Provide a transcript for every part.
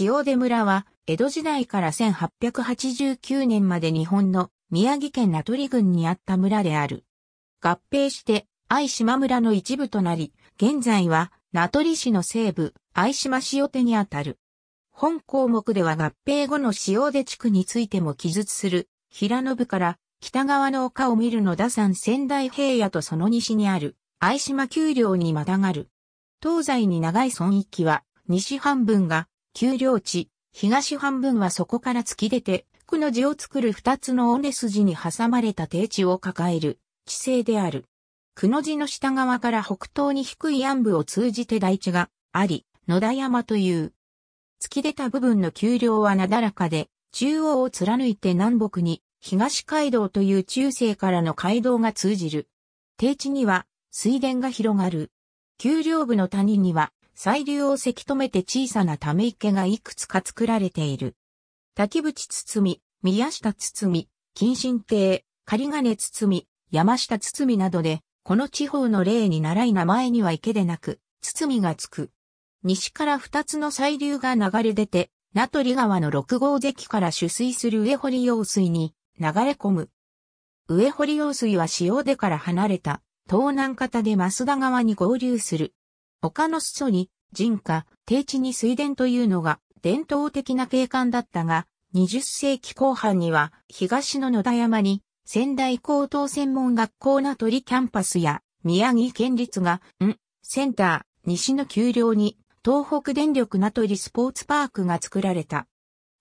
塩出村は、江戸時代から1889年まで日本の宮城県名取郡にあった村である。合併して、愛島村の一部となり、現在は、名取市の西部、愛島塩手にあたる。本項目では合併後の塩出地区についても記述する、平信から北側の丘を見るの田山仙台平野とその西にある愛島丘陵にまたがる。東西に長い村域は西半分が丘陵地、東半分はそこから突き出て、区の字を作る二つの尾根筋に挟まれた低地を抱える地勢である。区の字の下側から北東に低い安部を通じて台地があり、野田山という。突き出た部分の丘陵はなだらかで、中央を貫いて南北に東街道という中世からの街道が通じる。低地には水田が広がる。丘陵部の谷には細流をせき止めて小さなため池がいくつか作られている。滝淵堤、宮下堤、近親亭、仮金堤、山下堤などで、この地方の例に習い名前には池でなく、堤がつく。西から二つの細流が流れ出て、名取川の六号堰から取水する上堀用水に流れ込む。上堀用水は潮出から離れた東南方で増田川に合流する。他の裾に人家、低地に水田というのが伝統的な景観だったが、20世紀後半には東の野田山に仙台高等専門学校名取キャンパスや宮城県立が、ん、センター、西の丘陵に東北電力名取スポーツパークが作られた。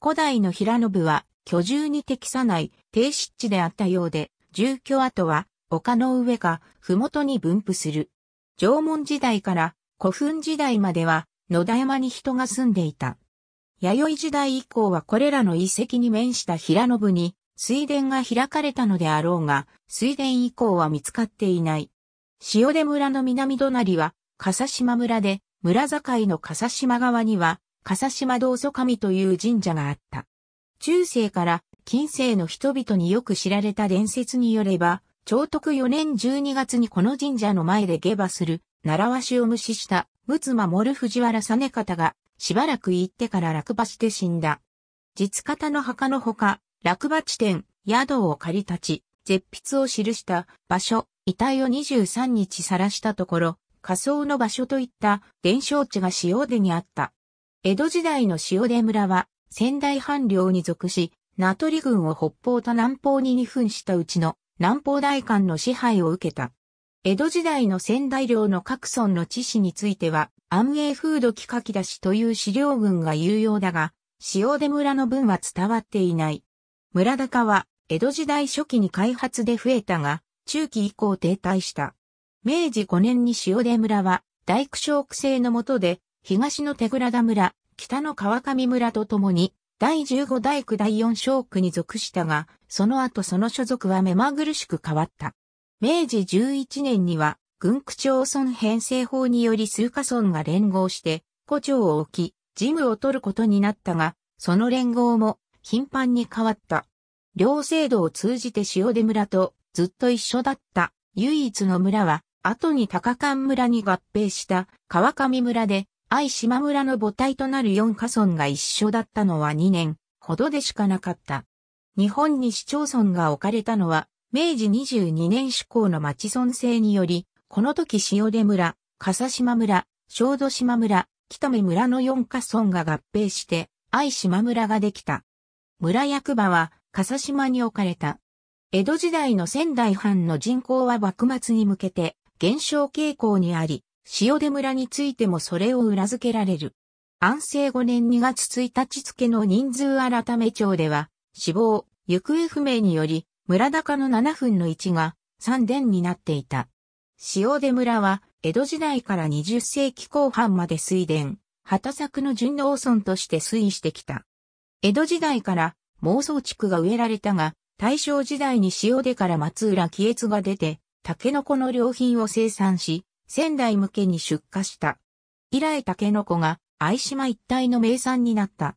古代の平信は居住に適さない低湿地であったようで、住居跡は丘の上か麓に分布する。縄文時代から古墳時代までは野田山に人が住んでいた。弥生時代以降はこれらの遺跡に面した平信に水田が開かれたのであろうが、水田以降は見つかっていない。塩出村の南隣は、笠島村で、村境の笠島側には、笠島道祖神という神社があった。中世から近世の人々によく知られた伝説によれば、長徳4年12月にこの神社の前で下馬する習わしを無視した、仏奥守藤原実方が、しばらく行ってから落馬して死んだ。実方の墓のほか、落馬地点、宿を借り立ち、絶筆を記した場所、遺体を23日晒したところ、仮想の場所といった伝承地が塩出にあった。江戸時代の塩出村は仙台藩領に属し、名取郡を北方と南方に二分したうちの南方大官の支配を受けた。江戸時代の仙台領の各村の地史については、安永風土木書き出しという資料群が有用だが、塩出村の分は伝わっていない。村高は、江戸時代初期に開発で増えたが、中期以降停滞した。明治5年に塩出村は、大工小区制の下で、東の手倉田村、北の川上村と共に、第15大工第4小区に属したが、その後その所属は目まぐるしく変わった。明治11年には、軍区町村編成法により数カ村が連合して、古町を置き、事務を取ることになったが、その連合も頻繁に変わった。両制度を通じて塩出村とずっと一緒だった唯一の村は、後に高官村に合併した川上村で、愛島村の母体となる4カ村が一緒だったのは2年ほどでしかなかった。日本に市町村が置かれたのは明治22年志向の町村制により、この時塩出村、笠島村、小豆島村、北目村の4カ村が合併して、愛島村ができた。村役場は、笠島に置かれた。江戸時代の仙台藩の人口は幕末に向けて減少傾向にあり、塩出村についてもそれを裏付けられる。安政5年2月1日付の人数改め帳では、死亡、行方不明により、村高の7分の1が3殿になっていた。塩出村は江戸時代から20世紀後半まで水田、畑作の順農村として推移してきた。江戸時代から妄想地区が植えられたが、大正時代に塩出から松浦喜越が出て、竹の子の良品を生産し、仙台向けに出荷した。以来竹の子が愛島一帯の名産になった。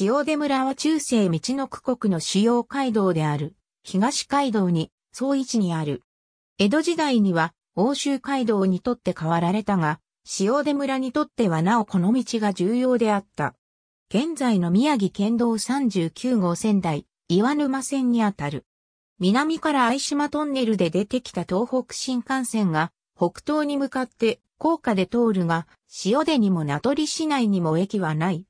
塩出村は中世道の区国の主要街道である。東街道に総一にある。江戸時代には欧州街道にとって変わられたが、塩出村にとってはなおこの道が重要であった。現在の宮城県道39号仙台、岩沼線にあたる。南から相島トンネルで出てきた東北新幹線が北東に向かって高架で通るが、塩出にも名取市内にも駅はない。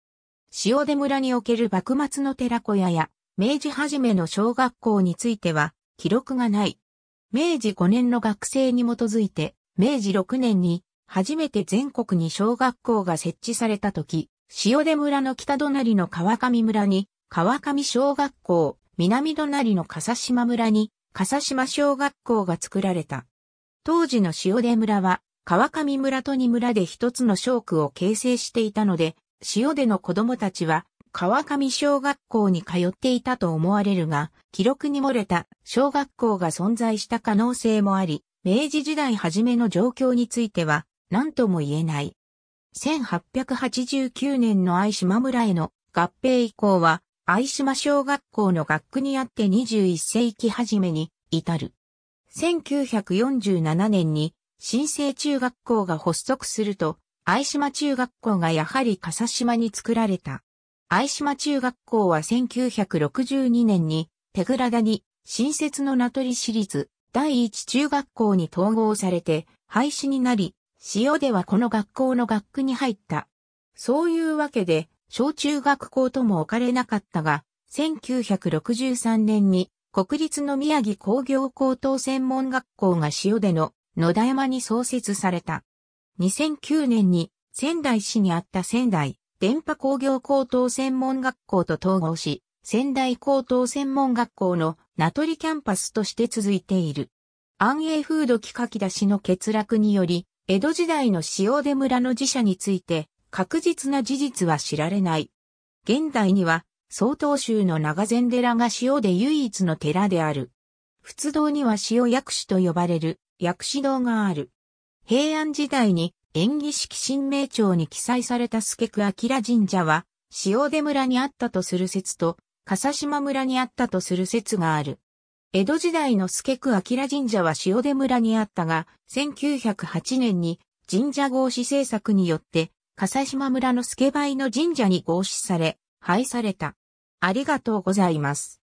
塩出村における幕末の寺小屋や明治初めの小学校については記録がない。明治5年の学生に基づいて、明治6年に初めて全国に小学校が設置された時、塩出村の北隣の川上村に川上小学校、南隣の笠島村に笠島小学校が作られた。当時の塩出村は川上村と二村で一つの小区を形成していたので、塩出の子供たちは川上小学校に通っていたと思われるが、記録に漏れた小学校が存在した可能性もあり、明治時代初めの状況については何とも言えない。1889年の愛島村への合併以降は、愛島小学校の学区にあって21世紀初めに至る。1947年に新生中学校が発足すると、愛島中学校がやはり笠島に作られた。愛島中学校は1962年に手倉田に新設の名取市立第一中学校に統合されて廃止になり、塩ではこの学校の学区に入った。そういうわけで、小中学校とも置かれなかったが、1963年に国立の宮城工業高等専門学校が塩での野田山に創設された。2009年に仙台市にあった仙台電波工業高等専門学校と統合し、仙台高等専門学校の名取キャンパスとして続いている。安永風土木書き出しの欠落により、江戸時代の塩出村の寺社について、確実な事実は知られない。現代には、曹洞州の長禅寺が塩で唯一の寺である。仏堂には塩薬師と呼ばれる薬師堂がある。平安時代に演技式新名帳に記載された助久明神社は、塩出村にあったとする説と、笠島村にあったとする説がある。江戸時代の助久明神社は塩出村にあったが、1908年に神社合祀政策によって、笠島村の助倍の神社に合祀され、廃された。ありがとうございます。